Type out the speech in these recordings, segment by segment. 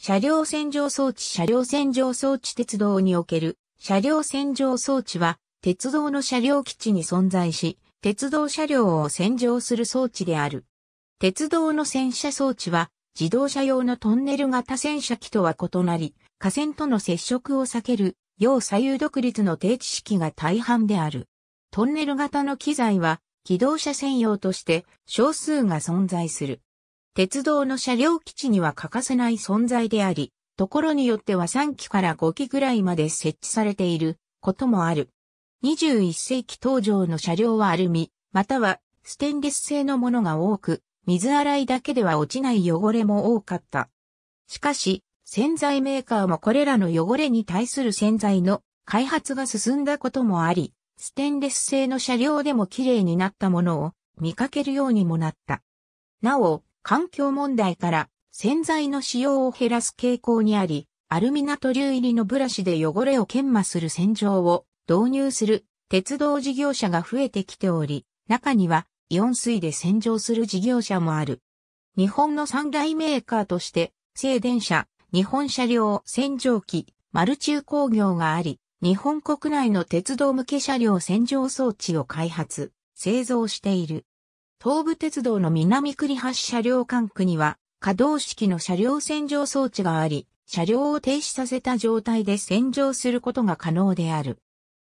車両洗浄装置車両洗浄装置鉄道における車両洗浄装置は鉄道の車両基地に存在し、鉄道車両を洗浄する装置である。鉄道の洗車装置は自動車用のトンネル型洗車機とは異なり、架線との接触を避ける、要左右独立の定置式が大半である。トンネル型の機材は、機動車専用として少数が存在する。鉄道の車両基地には欠かせない存在であり、ところによっては3機から5機ぐらいまで設置されていることもある。21世紀登場の車両はアルミ、またはステンレス製のものが多く、水洗いだけでは落ちない汚れも多かった。しかし、洗剤メーカーもこれらの汚れに対する洗剤の開発が進んだこともあり、ステンレス製の車両でも綺麗になったものを見かけるようにもなった。なお、環境問題から洗剤の使用を減らす傾向にあり、アルミナトリュ入りのブラシで汚れを研磨する洗浄を導入する鉄道事業者が増えてきており、中にはイオン水で洗浄する事業者もある。日本の三大メーカーとして、静電車、日本車両洗浄機、マルチュー工業があり、日本国内の鉄道向け車両洗浄装置を開発、製造している。東武鉄道の南栗橋車両管区には、可動式の車両洗浄装置があり、車両を停止させた状態で洗浄することが可能である。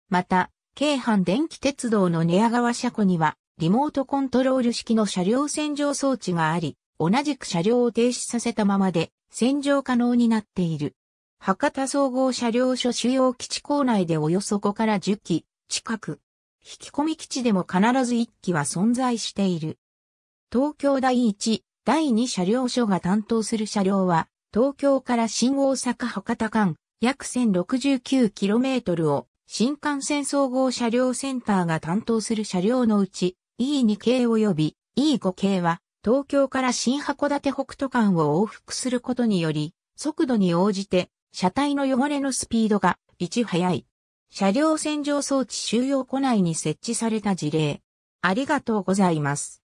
また、京阪電気鉄道の寝屋川車庫には、リモートコントロール式の車両洗浄装置があり、同じく車両を停止させたままで洗浄可能になっている。博多総合車両所主要基地構内でおよそ5から10機近く引き込み基地でも必ず1機は存在している。東京第1、第2車両所が担当する車両は、東京から新大阪博多間、約 1069km を、新幹線総合車両センターが担当する車両のうち、E2 系及び E5 系は、東京から新函館北斗間を往復することにより、速度に応じて、車体の汚れのスピードが、一早い、車両洗浄装置収容庫内に設置された事例。ありがとうございます。